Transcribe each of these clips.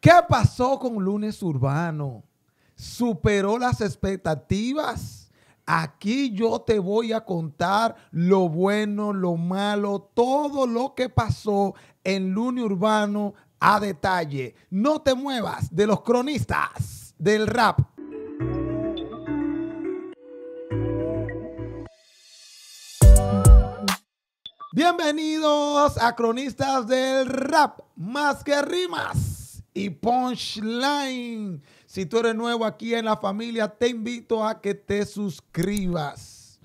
¿Qué pasó con Lunes Urbano? ¿Superó las expectativas? Aquí yo te voy a contar lo bueno, lo malo, todo lo que pasó en Lunes Urbano a detalle. No te muevas de los cronistas del rap. Bienvenidos a Cronistas del Rap, más que rimas y punchline. Si tú eres nuevo aquí en la familia, te invito a que te suscribas.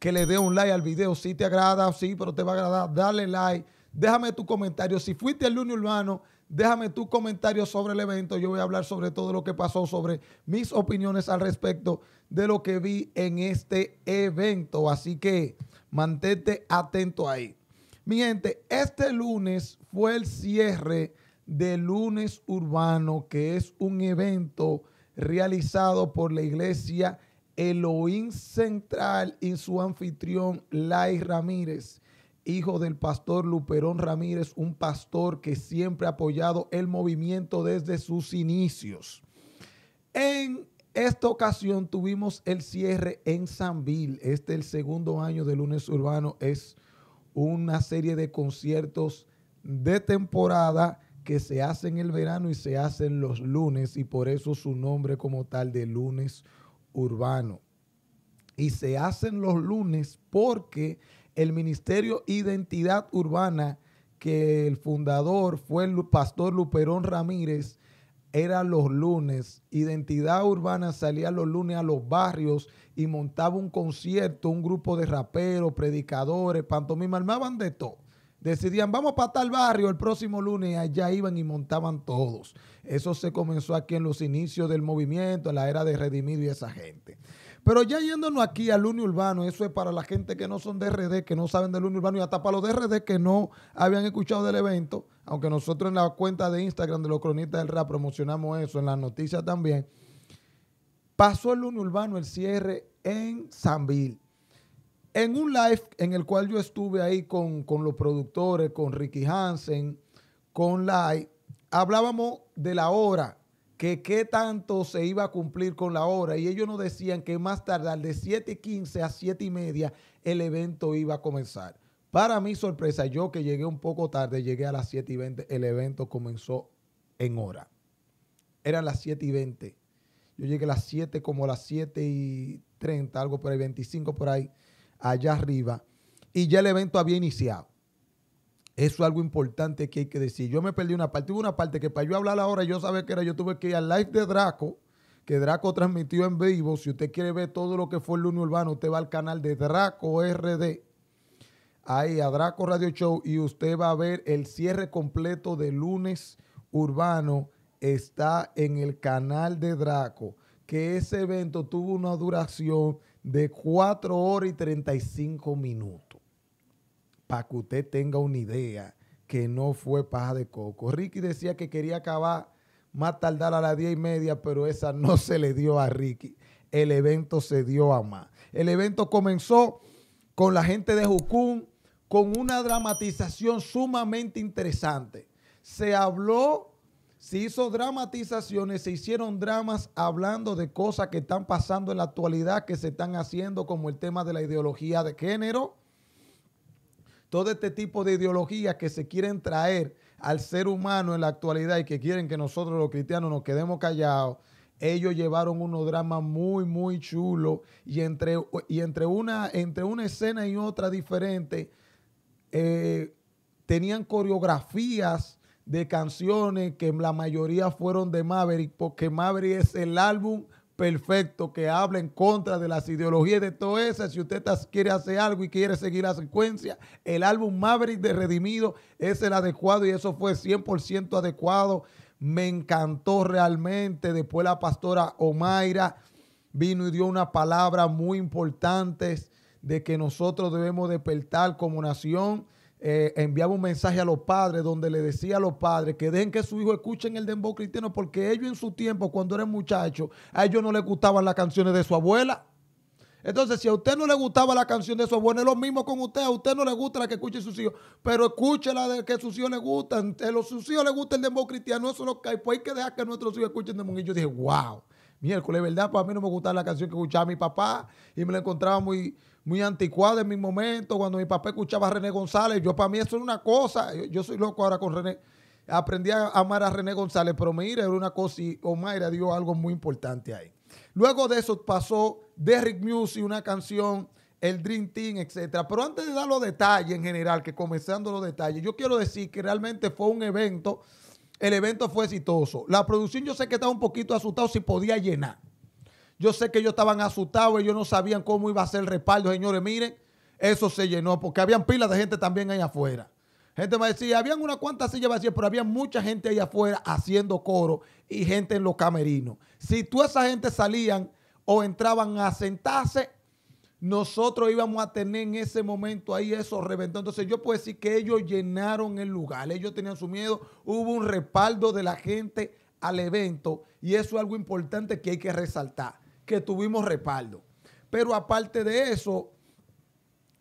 Que le dé un like al video. Si te agrada, sí, pero te va a agradar, dale like. Déjame tu comentario. Si fuiste el lunes urbano, déjame tu comentario sobre el evento. Yo voy a hablar sobre todo lo que pasó, sobre mis opiniones al respecto de lo que vi en este evento. Así que mantente atento ahí. Mi gente, este lunes fue el cierre de lunes urbano, que es un evento realizado por la iglesia Elohim Central y su anfitrión Lai Ramírez, hijo del pastor Luperón Ramírez, un pastor que siempre ha apoyado el movimiento desde sus inicios. En esta ocasión tuvimos el cierre en Sanville. Este es el segundo año de Lunes Urbano. Es una serie de conciertos de temporada que se hace en el verano y se hacen los lunes, y por eso su nombre como tal de lunes urbano. Y se hacen los lunes porque el Ministerio Identidad Urbana, que el fundador fue el pastor Luperón Ramírez, era los lunes. Identidad Urbana salía los lunes a los barrios y montaba un concierto, un grupo de raperos, predicadores, pantomima, armaban de todo decidían, vamos para tal barrio el próximo lunes, allá iban y montaban todos. Eso se comenzó aquí en los inicios del movimiento, en la era de Redimido y esa gente. Pero ya yéndonos aquí al UniUrbano, Urbano, eso es para la gente que no son de RD, que no saben del Luni Urbano, y hasta para los de RD que no habían escuchado del evento, aunque nosotros en la cuenta de Instagram de los cronistas del rap promocionamos eso, en las noticias también. Pasó el lunes Urbano, el cierre en Bill en un live en el cual yo estuve ahí con, los productores, con Ricky Hansen, con Lai, hablábamos de la hora, que qué tanto se iba a cumplir con la hora. Y ellos nos decían que más tardar de 7.15 a 7.30 el evento iba a comenzar. Para mi sorpresa, yo que llegué un poco tarde, llegué a las 7.20, el evento comenzó en hora. Eran las 7.20. Yo llegué a las 7, como a las 7.30, algo por ahí, 25 por ahí allá arriba y ya el evento había iniciado. Eso es algo importante que hay que decir. Yo me perdí una parte. Hubo una parte que para yo hablar ahora, yo sabía que era, yo tuve que ir al live de Draco, que Draco transmitió en vivo. Si usted quiere ver todo lo que fue el lunes urbano, usted va al canal de Draco RD, ahí a Draco Radio Show, y usted va a ver el cierre completo de lunes urbano. Está en el canal de Draco, que ese evento tuvo una duración de 4 horas y 35 minutos. Para que usted tenga una idea que no fue paja de coco. Ricky decía que quería acabar más tardar a las 10 y media, pero esa no se le dio a Ricky. El evento se dio a más. El evento comenzó con la gente de Jucún, con una dramatización sumamente interesante. Se habló se hizo dramatizaciones, se hicieron dramas hablando de cosas que están pasando en la actualidad, que se están haciendo, como el tema de la ideología de género. Todo este tipo de ideologías que se quieren traer al ser humano en la actualidad y que quieren que nosotros los cristianos nos quedemos callados, ellos llevaron unos dramas muy, muy chulos y entre, y entre, una, entre una escena y otra diferente, eh, tenían coreografías de canciones que la mayoría fueron de Maverick, porque Maverick es el álbum perfecto que habla en contra de las ideologías de todo eso. Si usted quiere hacer algo y quiere seguir la secuencia, el álbum Maverick de Redimido es el adecuado y eso fue 100% adecuado. Me encantó realmente. Después la pastora Omaira vino y dio una palabra muy importante de que nosotros debemos despertar como nación eh, enviaba un mensaje a los padres donde le decía a los padres que dejen que su hijo escuchen el dembow cristiano porque ellos en su tiempo, cuando eran muchachos, a ellos no les gustaban las canciones de su abuela. Entonces, si a usted no le gustaba la canción de su abuela, es lo mismo con usted. A usted no le gusta la que escuche sus hijos, pero escuche la de que sus hijos le gustan. A los sus hijos les gusta el dembow cristiano, eso es lo que hay. Pues hay que dejar que nuestros hijos escuchen dembow. Y yo dije, wow miércoles, ¿verdad? para pues a mí no me gustaba la canción que escuchaba mi papá y me la encontraba muy, muy anticuada en mi momento. Cuando mi papá escuchaba a René González, yo para mí eso era una cosa. Yo, soy loco ahora con René. Aprendí a amar a René González, pero mira, era una cosa y Omaira dio algo muy importante ahí. Luego de eso pasó Derrick Music, una canción, el Dream Team, etc. Pero antes de dar los detalles en general, que comenzando los detalles, yo quiero decir que realmente fue un evento el evento fue exitoso. La producción yo sé que estaba un poquito asustado si podía llenar. Yo sé que ellos estaban asustados, ellos no sabían cómo iba a ser el respaldo, señores. Miren, eso se llenó porque habían pilas de gente también ahí afuera. Gente me decía, habían unas cuantas sillas vacías, pero había mucha gente ahí afuera haciendo coro y gente en los camerinos. Si tú esa gente salían o entraban a sentarse, nosotros íbamos a tener en ese momento ahí eso reventó. Entonces yo puedo decir que ellos llenaron el lugar, ellos tenían su miedo, hubo un respaldo de la gente al evento y eso es algo importante que hay que resaltar, que tuvimos respaldo. Pero aparte de eso,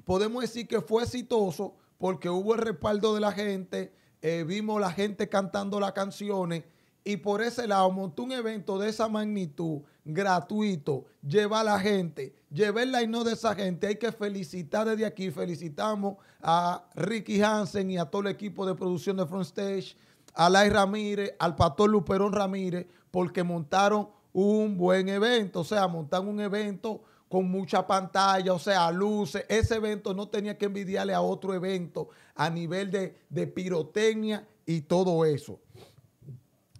podemos decir que fue exitoso porque hubo el respaldo de la gente, eh, vimos la gente cantando las canciones y por ese lado montó un evento de esa magnitud gratuito, lleva a la gente, lleva y no de esa gente. Hay que felicitar desde aquí. Felicitamos a Ricky Hansen y a todo el equipo de producción de Front Stage, a Lai Ramírez, al pastor Luperón Ramírez, porque montaron un buen evento. O sea, montaron un evento con mucha pantalla, o sea, luces. Ese evento no tenía que envidiarle a otro evento a nivel de, de pirotecnia y todo eso.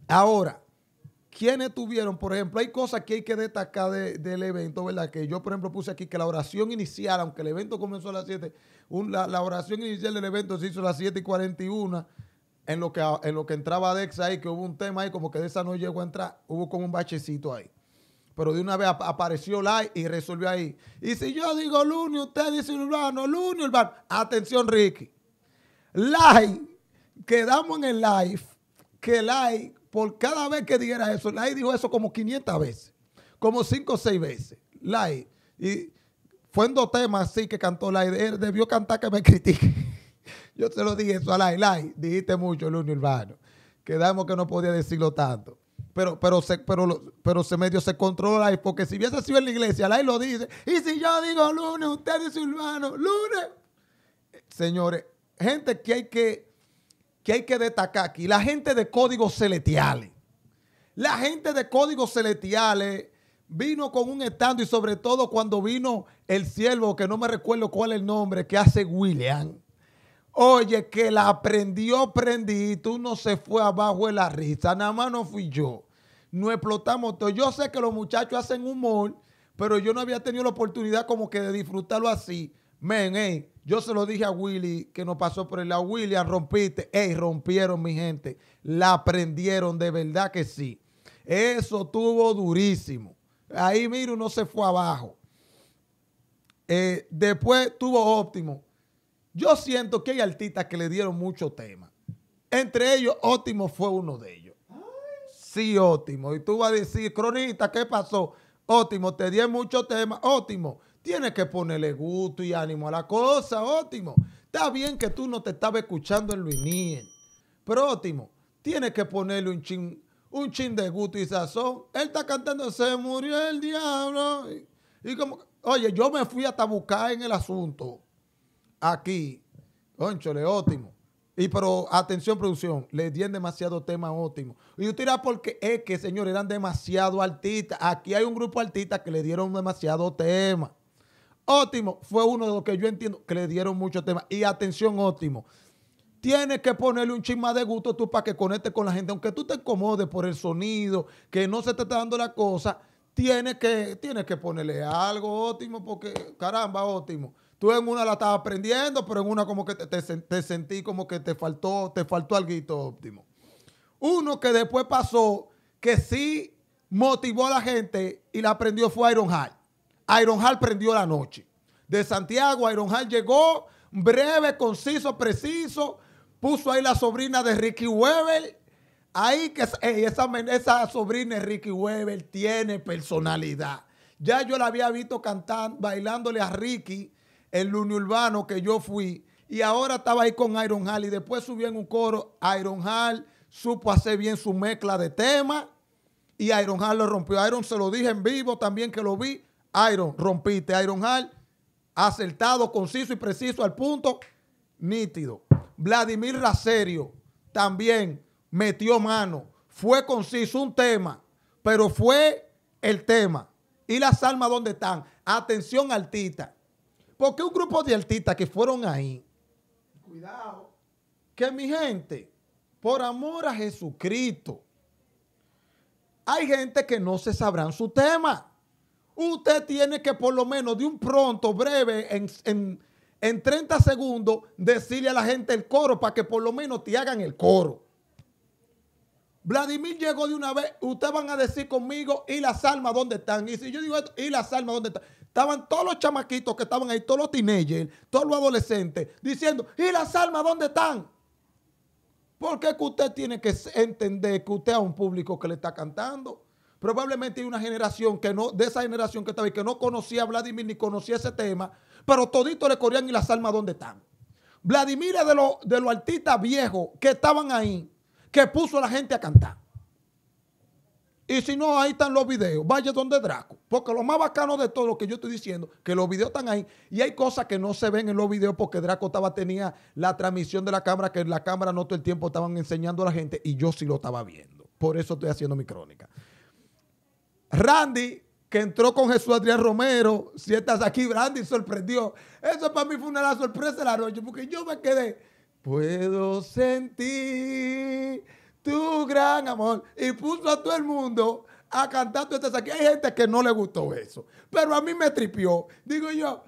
Ahora, quienes tuvieron, por ejemplo, hay cosas que hay que destacar del evento, ¿verdad? Que yo, por ejemplo, puse aquí que la oración inicial, aunque el evento comenzó a las 7, la, oración inicial del evento se hizo a las 7 y 41. En lo, que, en lo que entraba Dex ahí, que hubo un tema ahí, como que de esa no llegó a entrar, hubo como un bachecito ahí pero de una vez apareció Lai y resolvió ahí. Y si yo digo Luni, usted dice Urbano, Luni, Urbano. Atención, Ricky. Lai, quedamos en el live que Lai por cada vez que dijera eso, Lai dijo eso como 500 veces, como 5 o 6 veces. Lai, y fue en dos temas así que cantó Lai, él debió cantar que me critique. Yo te lo dije eso a Lai, Lai, dijiste mucho, Luis Urbano. Quedamos que no podía decirlo tanto. Pero, pero, se, pero, pero se medio se controla porque si hubiese sido en la iglesia, Lai lo dice, y si yo digo lunes, usted dice urbano, lunes. Señores, gente que hay que que hay que destacar aquí, la gente de códigos celestiales. La gente de códigos celestiales vino con un estando y sobre todo cuando vino el siervo, que no me recuerdo cuál es el nombre, que hace William. Oye, que la aprendió, aprendí, tú no se fue abajo de la risa, nada más no fui yo. No explotamos todo. Yo sé que los muchachos hacen humor, pero yo no había tenido la oportunidad como que de disfrutarlo así. Men, hey, yo se lo dije a Willy que nos pasó por el lado. William, rompiste. Ey, rompieron mi gente. La aprendieron, de verdad que sí. Eso tuvo durísimo. Ahí, mira, uno se fue abajo. Eh, después tuvo óptimo. Yo siento que hay artistas que le dieron mucho tema. Entre ellos, óptimo fue uno de ellos. Sí, óptimo. Y tú vas a decir, cronista, ¿qué pasó? Óptimo, te di mucho tema. Óptimo Tienes que ponerle gusto y ánimo a la cosa, ótimo. Está bien que tú no te estabas escuchando en Luis Niel, pero ótimo, tienes que ponerle un chin, un chin de gusto y sazón. Él está cantando, se murió el diablo. Y, como, oye, yo me fui hasta buscar en el asunto. Aquí, le ótimo. Y pero atención producción, le dieron demasiado tema óptimo. Y usted dirá porque es que, señor, eran demasiado artistas. Aquí hay un grupo de artistas que le dieron demasiado tema. Ótimo fue uno de los que yo entiendo que le dieron mucho tema. Y atención, óptimo, Tienes que ponerle un chisma de gusto tú para que conecte con la gente. Aunque tú te incomodes por el sonido, que no se te está dando la cosa, tienes que, tienes que ponerle algo, óptimo, porque caramba, óptimo. Tú en una la estabas aprendiendo, pero en una como que te, te, sentí como que te faltó, te faltó algo óptimo. Uno que después pasó, que sí motivó a la gente y la aprendió fue Iron Ironhall prendió la noche. De Santiago, Ironhall llegó, breve, conciso, preciso. Puso ahí la sobrina de Ricky Weber. Ahí que eh, esa, sobrina de Ricky Weber tiene personalidad. Ya yo la había visto cantando, bailándole a Ricky en luno Urbano que yo fui. Y ahora estaba ahí con Iron Hall y después subió en un coro. Iron Hall supo hacer bien su mezcla de temas y Iron lo rompió. Iron se lo dije en vivo también que lo vi. Iron, rompiste. Iron Hall, acertado, conciso y preciso al punto, nítido. Vladimir Racerio también metió mano. Fue conciso un tema, pero fue el tema. ¿Y las almas dónde están? Atención, altita Porque un grupo de altitas que fueron ahí. Cuidado. Que mi gente, por amor a Jesucristo, hay gente que no se sabrán su tema usted tiene que por lo menos de un pronto, breve, en, 30 segundos, decirle a la gente el coro para que por lo menos te hagan el coro. Vladimir llegó de una vez, ustedes van a decir conmigo, ¿y las almas dónde están? Y si yo digo esto, ¿y las almas dónde están? Estaban todos los chamaquitos que estaban ahí, todos los teenagers, todos los adolescentes, diciendo, ¿y las almas dónde están? Porque usted tiene que entender que usted a un público que le está cantando. Probablemente hay una generación que no, de esa generación que estaba ahí, que no conocía a Vladimir ni conocía ese tema, pero todito le corrían y las almas donde están. Vladimir es de los de lo artistas viejos que estaban ahí, que puso a la gente a cantar. Y si no, ahí están los videos. Vaya donde Draco. Porque lo más bacano de todo lo que yo estoy diciendo, que los videos están ahí. Y hay cosas que no se ven en los videos porque Draco estaba, tenía la transmisión de la cámara, que en la cámara no todo el tiempo estaban enseñando a la gente. Y yo sí lo estaba viendo. Por eso estoy haciendo mi crónica. Randy, que entró con Jesús Adrián Romero, si estás aquí, Randy sorprendió. Eso para mí fue una sorpresa las de la noche, porque yo me quedé, puedo sentir tu gran amor. Y puso a todo el mundo a cantar tú estás aquí. Hay gente que no le gustó eso, pero a mí me tripió. Digo yo,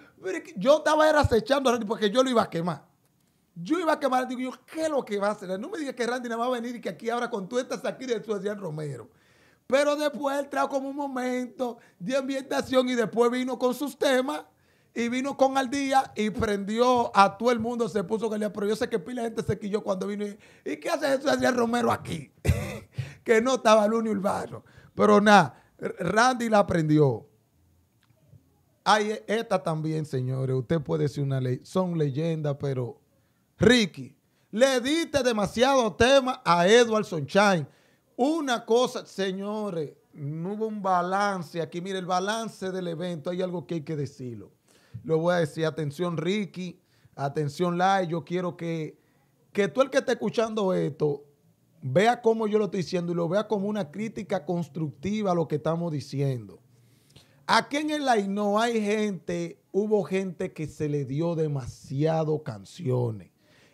yo estaba era acechando a Randy porque yo lo iba a quemar. Yo iba a quemar, digo yo, ¿qué es lo que va a hacer? No me digas que Randy no va a venir y que aquí ahora con tú estás aquí de Jesús Adrián Romero. Pero después él trajo como un momento de ambientación y después vino con sus temas y vino con al día y prendió a todo el mundo, se puso que le pero yo sé que pila gente se quilló cuando vino y, qué hace Jesús Hacía Romero aquí? que no estaba Luni Urbano. Pero nada, Randy la aprendió. Ay, e, esta también, señores, usted puede decir una ley, son leyendas, pero Ricky, le diste demasiado tema a Edward Sunshine. Una cosa, señores, no hubo un balance aquí. Mire, el balance del evento, hay algo que hay que decirlo. Lo voy a decir, atención Ricky, atención Lai, yo quiero que, tú el que esté escuchando esto, vea cómo yo lo estoy diciendo y lo vea como una crítica constructiva a lo que estamos diciendo. Aquí en el Lai no hay gente, hubo gente que se le dio demasiado canciones.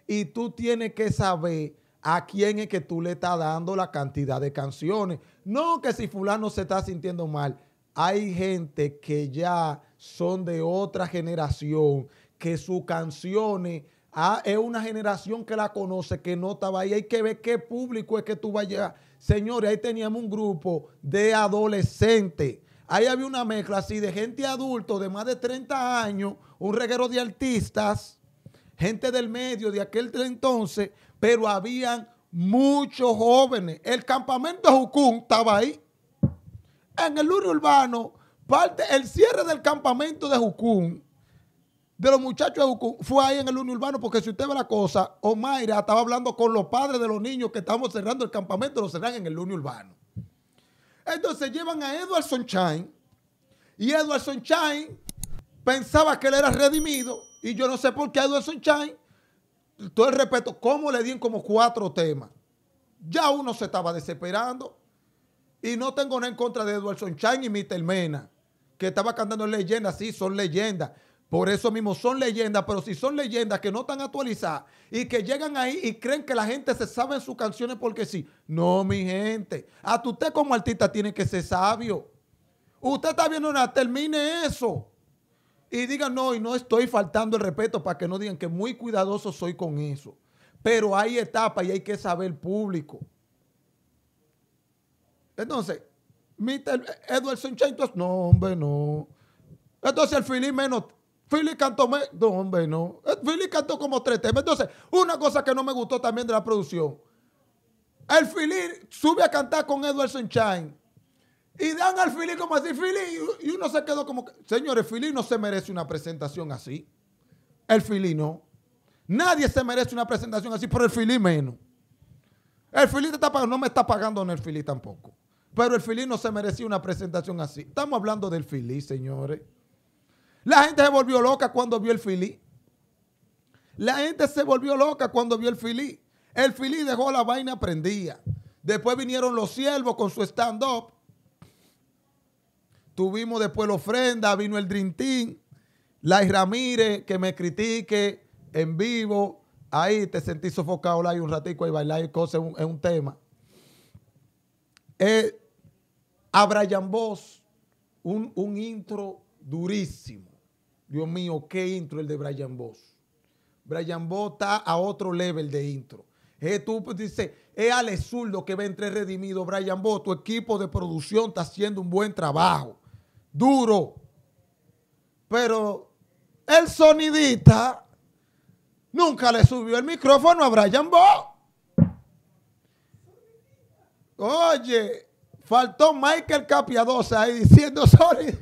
Y tú tienes que saber a quién es que tú le estás dando la cantidad de canciones. No que si fulano se está sintiendo mal. Hay gente que ya son de otra generación, que sus canciones ah, es una generación que la conoce, que no estaba ahí. Hay que ver qué público es que tú vayas. Señores, ahí teníamos un grupo de adolescentes. Ahí había una mezcla así de gente adulto de más de 30 años, un reguero de artistas, gente del medio de aquel entonces, pero habían muchos jóvenes. El campamento de Jucún estaba ahí. En el lunes urbano, parte, el cierre del campamento de Jucún, de los muchachos de Jucún, fue ahí en el uno urbano, porque si usted ve la cosa, Omaira estaba hablando con los padres de los niños que estamos cerrando el campamento, lo cerran en el lunes urbano. Entonces llevan a Edward Sunshine y Edward Sunshine pensaba que él era redimido y yo no sé por qué Edward Sunshine todo el respeto, ¿cómo le di como cuatro temas? Ya uno se estaba desesperando. Y no tengo nada en contra de Edward Sunshine y Mr. Mena, que estaba cantando leyendas. Sí, son leyendas. Por eso mismo son leyendas, pero si son leyendas que no están actualizadas y que llegan ahí y creen que la gente se sabe en sus canciones porque sí. No, mi gente. Hasta usted como artista tiene que ser sabio. Usted está viendo una, termine eso. Y digan, no, y no estoy faltando el respeto para que no digan que muy cuidadoso soy con eso. Pero hay etapas y hay que saber público. Entonces, Mr. Edward entonces, no, hombre, no. Entonces el Philly menos. Philly cantó, me, no, hombre, no. Philly cantó como tres temas. Entonces, una cosa que no me gustó también de la producción. El Philly sube a cantar con Edward Sunshine y dan al Fili como así, Fili, y uno se quedó como, señores, Fili no se merece una presentación así. El Fili no. Nadie se merece una presentación así, pero el Fili menos. El Fili está no me está pagando en el Fili tampoco. Pero el Fili no se merecía una presentación así. Estamos hablando del Fili, señores. La gente se volvió loca cuando vio el Fili. La gente se volvió loca cuando vio el Fili. El Fili dejó la vaina prendida. Después vinieron los siervos con su stand-up Tuvimos después la ofrenda, vino el drintín. Lai Ramírez, que me critique en vivo. Ahí te sentí sofocado, Lai, un ratico ahí bailar cosas, es un, tema. Eh, a Brian Boss, un, intro durísimo. Dios mío, qué intro el de Brian Boss. Brian Boss está a otro level de intro. Eh, tú es pues, eh, que va entre redimido. Brian Boss, tu equipo de producción está haciendo un buen trabajo duro. Pero el sonidista nunca le subió el micrófono a Brian Bo. Oye, faltó Michael Capiadosa ahí diciendo sorry.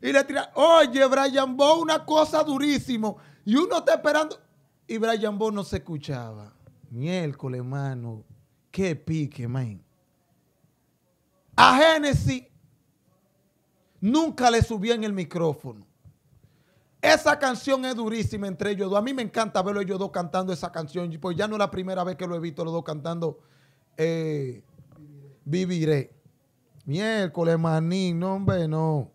y le tira, oye, Brian Bo, una cosa durísimo. Y uno está esperando. Y Brian Bo no se escuchaba. Miércoles, hermano. Qué pique, man. A Génesis Nunca le subí en el micrófono. Esa canción es durísima entre ellos dos. A mí me encanta verlo ellos dos cantando esa canción. Pues ya no es la primera vez que lo he visto los dos cantando eh, Viviré. Miércoles, manín, no, hombre, no.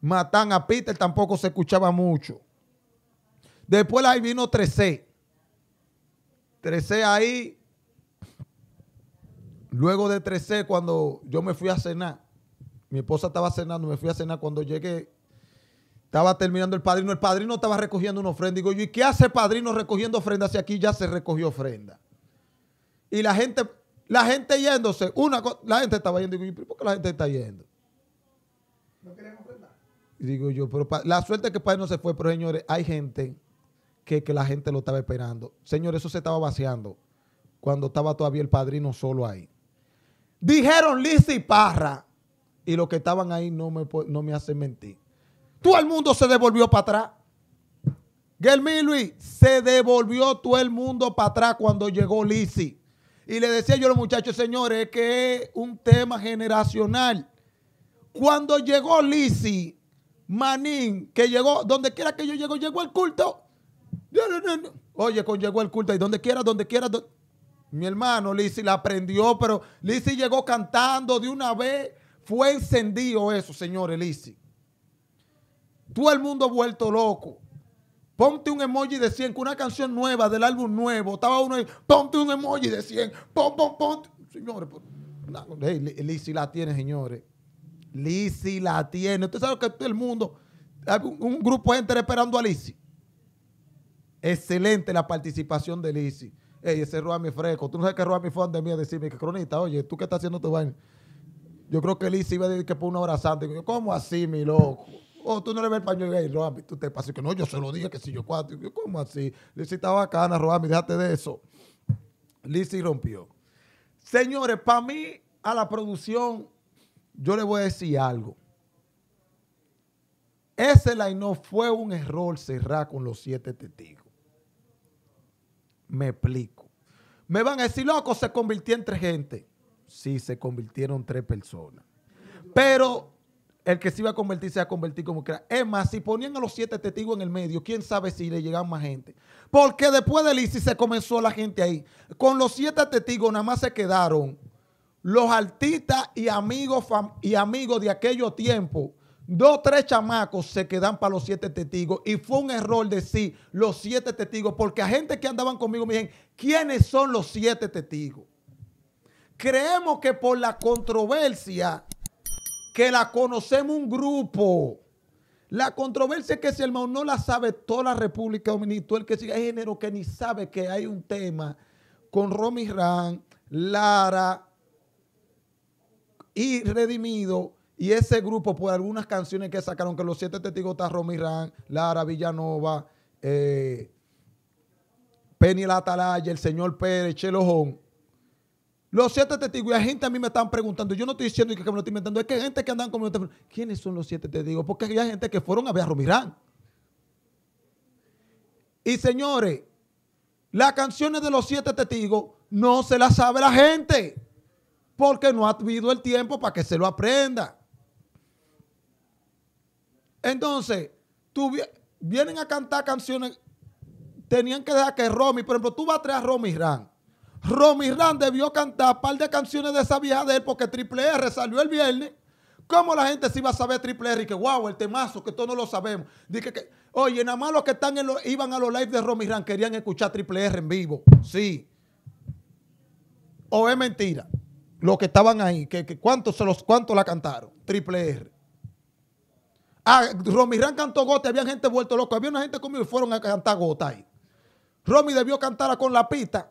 Matan a Peter tampoco se escuchaba mucho. Después ahí vino 3C. c ahí. Luego de 3 cuando yo me fui a cenar, mi esposa estaba cenando, me fui a cenar. Cuando llegué, estaba terminando el padrino. El padrino estaba recogiendo una ofrenda. Digo yo, ¿y qué hace el padrino recogiendo ofrenda si aquí ya se recogió ofrenda? Y la gente, la gente yéndose. Una, la gente estaba yendo. Digo yo, ¿por qué la gente está yendo? No queremos ofrendar. Y digo yo, pero la suerte es que el se fue. Pero señores, hay gente que, que la gente lo estaba esperando. Señores, eso se estaba vaciando cuando estaba todavía el padrino solo ahí. Dijeron Liz y Parra y los que estaban ahí no me, no me hacen mentir. Todo el mundo se devolvió para atrás. Gelmi Luis se devolvió todo el mundo para atrás cuando llegó Lisi. Y le decía yo a los muchachos, señores, que es un tema generacional. Cuando llegó Lisi, Manín, que llegó, donde quiera que yo llego, llegó el culto. Oye, con llegó el culto, y donde quiera, donde quiera. Mi hermano Lisi la aprendió, pero Lisi llegó cantando de una vez fue encendido eso, señor Elisi. Todo el mundo ha vuelto loco. Ponte un emoji de 100, con una canción nueva del álbum nuevo. Estaba uno ahí, ponte un emoji de 100. Pon, pon, pon. Señores, pues, Lizzy la tiene, señores. Lizzy la tiene. Usted sabe que todo el mundo, un, grupo entero esperando a Lizzy. Excelente la participación de Lizzy. Ey, ese Ruami fresco. Tú no sabes que Ruami fue mí mía decirme que cronista, oye, tú qué estás haciendo tu baño. Yo creo que Lisi iba a decir que por una hora ¿cómo así, mi loco? Oh, tú no le ves el pañuelo gay, Roami, tú te pasas. Que no, yo se lo dije, que si yo cuatro. ¿cómo así? Lizzy está bacana, Roami, déjate de eso. Lisi rompió. Señores, para mí, a la producción, yo le voy a decir algo. Ese line no fue un error cerrar con los siete testigos. Me explico. Me van a decir, loco, se convirtió entre gente sí se convirtieron tres personas. Pero el que se iba a convertir se a convertir como crea Es más, si ponían a los siete testigos en el medio, quién sabe si le llegaban más gente. Porque después del ISIS se comenzó la gente ahí. Con los siete testigos nada más se quedaron los artistas y amigos, y amigos de aquellos tiempos. Dos, tres chamacos se quedan para los siete testigos. Y fue un error decir los siete testigos, porque a gente que andaban conmigo me dijeron, ¿quiénes son los siete testigos? creemos que por la controversia que la conocemos un grupo. La controversia es que si el mundo no la sabe toda la República Dominicana, el que sigue hay género que ni sabe que hay un tema con Romy Ran, Lara y Redimido y ese grupo por algunas canciones que sacaron, que los siete testigos están Romy Ran, Lara Villanova, eh, Penny La el señor Pérez, Chelojón los siete testigos, y la gente a mí me están preguntando, yo no estoy diciendo que me lo estoy inventando, es que hay gente que andan conmigo. ¿Quiénes son los siete testigos? Porque hay gente que fueron a ver a Romirán. Y señores, las canciones de los siete testigos no se las sabe la gente, porque no ha habido el tiempo para que se lo aprenda. Entonces, tú vienen a cantar canciones, tenían que dejar que Romy, por ejemplo, tú vas a traer a Romy Romy Rand debió cantar un par de canciones de esa vieja de él porque Triple R salió el viernes. ¿Cómo la gente se iba a saber Triple R? Y que, guau, el temazo, que todos no lo sabemos. Dije que, oye, nada más los que en lo, iban a los live de Romy Rand querían escuchar Triple R en vivo. Sí. ¿O es mentira? Los que estaban ahí, que, ¿cuántos se los, la cantaron? Triple R. Ah, Romy Rand cantó gota, había gente vuelto loco. Había una gente conmigo y fueron a cantar gota ahí. Romy debió cantar con la pita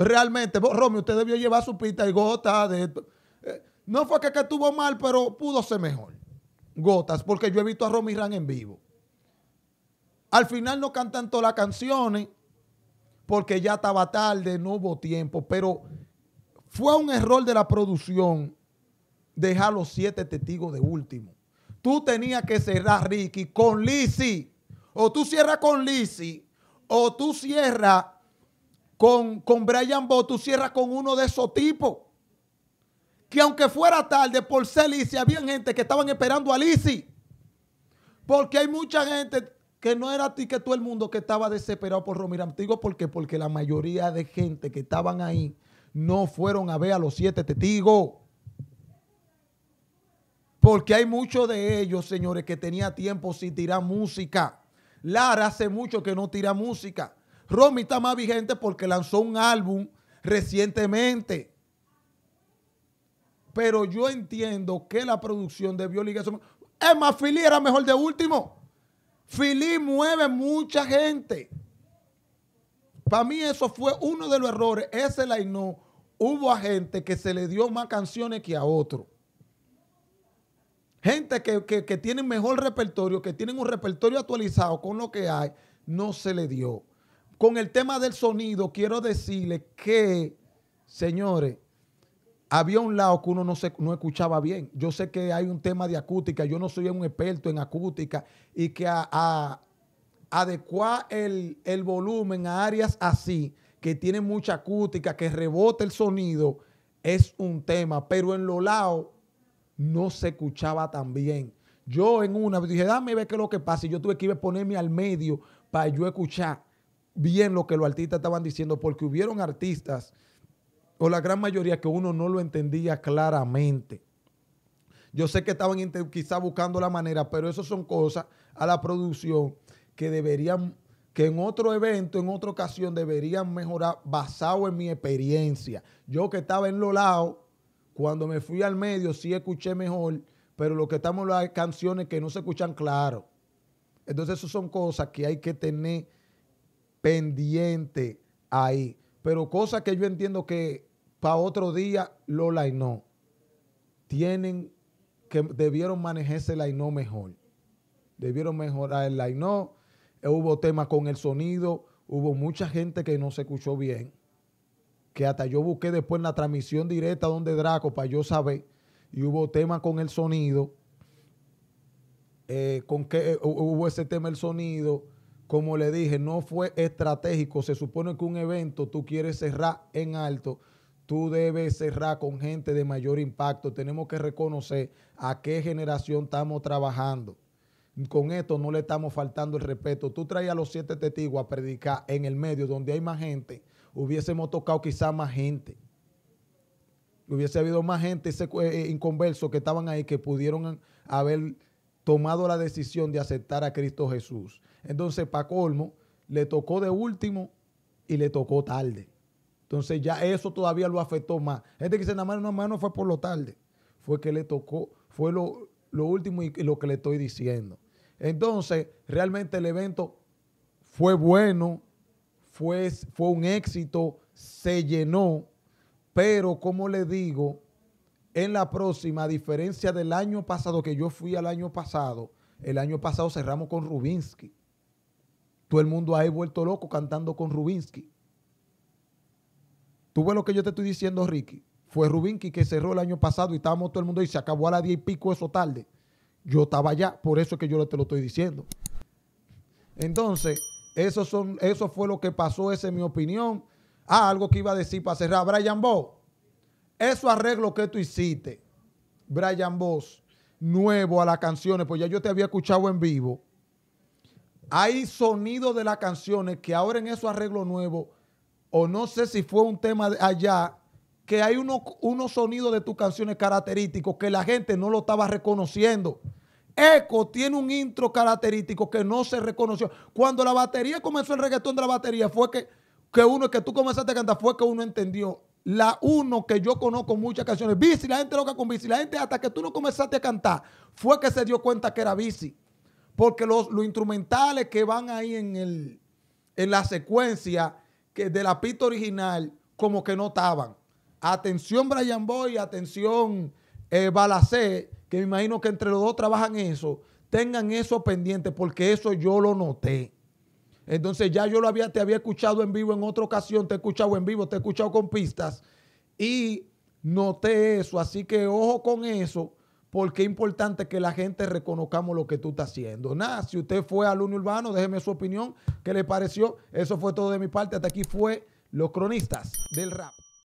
Realmente, Romy, usted debió llevar su pita y gota de... Eh, no fue que, estuvo mal, pero pudo ser mejor. Gotas, porque yo he visto a Romy Ran en vivo. Al final no cantan todas las canciones, porque ya estaba tarde, no hubo tiempo, pero fue un error de la producción dejar los siete testigos de último. Tú tenías que cerrar, Ricky, con Lizzy. O tú cierras con Lizzy, o tú cierras con, Brian Bo, tú cierras con uno de esos tipos. Que aunque fuera tarde por ser había gente que estaban esperando a Lizzy. Porque hay mucha gente que no era ti que todo el mundo que estaba desesperado por Romir digo ¿Por qué? Porque la mayoría de gente que estaban ahí no fueron a ver a los siete testigos. Porque hay muchos de ellos, señores, que tenía tiempo sin tirar música. Lara hace mucho que no tira música. Romy está más vigente porque lanzó un álbum recientemente. Pero yo entiendo que la producción de Violiga es más, Philly era mejor de último. Philly mueve mucha gente. Para mí eso fue uno de los errores. Ese la no. Hubo a gente que se le dio más canciones que a otro. Gente que, tiene que mejor repertorio, que tienen un repertorio actualizado con lo que hay, no se le dio. Con el tema del sonido, quiero decirle que, señores, había un lado que uno no, se, no escuchaba bien. Yo sé que hay un tema de acústica, yo no soy un experto en acústica y que a, adecuar el, volumen a áreas así, que tienen mucha acústica, que rebota el sonido, es un tema, pero en los lados no se escuchaba tan bien. Yo en una dije, dame ver qué es lo que pasa y yo tuve que ir a ponerme al medio para yo escuchar bien lo que los artistas estaban diciendo, porque hubieron artistas, o la gran mayoría, que uno no lo entendía claramente. Yo sé que estaban quizá buscando la manera, pero eso son cosas a la producción que deberían, que en otro evento, en otra ocasión, deberían mejorar basado en mi experiencia. Yo que estaba en los lados, cuando me fui al medio, sí escuché mejor, pero lo que estamos las canciones que no se escuchan claro. Entonces, eso son cosas que hay que tener pendiente ahí. Pero cosa que yo entiendo que para otro día lo lainó. Tienen que debieron manejarse el no mejor. Debieron mejorar el lainó. Hubo temas con el sonido. Hubo mucha gente que no se escuchó bien. Que hasta yo busqué después en la transmisión directa donde Draco para yo saber. Y hubo temas con el sonido. Eh, con que eh, hubo ese tema el sonido como le dije, no fue estratégico. Se supone que un evento tú quieres cerrar en alto, tú debes cerrar con gente de mayor impacto. Tenemos que reconocer a qué generación estamos trabajando. Con esto no le estamos faltando el respeto. Tú traías a los siete testigos a predicar en el medio donde hay más gente. Hubiésemos tocado quizá más gente hubiese habido más gente eh, inconverso que estaban ahí que pudieron haber tomado la decisión de aceptar a Cristo Jesús. Entonces, para colmo, le tocó de último y le tocó tarde. Entonces ya eso todavía lo afectó más. Gente que dice, nada más, no fue por lo tarde. Fue que le tocó, fue lo, último y, lo que le estoy diciendo. Entonces, realmente el evento fue bueno, fue, fue un éxito, se llenó, pero como le digo, en la próxima, a diferencia del año pasado, que yo fui al año pasado, el año pasado cerramos con Rubinsky. Todo el mundo ahí vuelto loco cantando con Rubinsky. Tú ves lo que yo te estoy diciendo, Ricky. Fue Rubinsky que cerró el año pasado y estábamos todo el mundo y se acabó a las diez y pico eso tarde. Yo estaba allá, por eso es que yo te lo estoy diciendo. Entonces, eso, son, eso fue lo que pasó, esa es mi opinión. Ah, algo que iba a decir para cerrar. Brian Bo, eso arreglo que tú hiciste, Brian Boss, nuevo a las canciones, pues ya yo te había escuchado en vivo hay sonidos de las canciones que ahora en eso arreglo nuevo o no sé si fue un tema de allá, que hay unos sonidos de tus canciones característicos que la gente no lo estaba reconociendo. Echo tiene un intro característico que no se reconoció. Cuando la batería comenzó el reggaetón de la batería, fue que, que uno, que tú comenzaste a cantar, fue que uno entendió. La uno que yo conozco muchas canciones, bici, la gente loca con bici, la gente hasta que tú no comenzaste a cantar, fue que se dio cuenta que era bici porque los, instrumentales que van ahí en, el, en la secuencia que de la pista original como que no estaban. Atención Brian Boy, atención eh, Balacé, que me imagino que entre los dos trabajan eso, tengan eso pendiente porque eso yo lo noté. Entonces ya yo lo había, te había escuchado en vivo en otra ocasión, te he escuchado en vivo, te he escuchado con pistas y noté eso. Así que ojo con eso, porque es importante que la gente reconozcamos lo que tú estás haciendo. Nada, si usted fue alumno urbano, déjeme su opinión, qué le pareció. Eso fue todo de mi parte. Hasta aquí fue los cronistas del rap.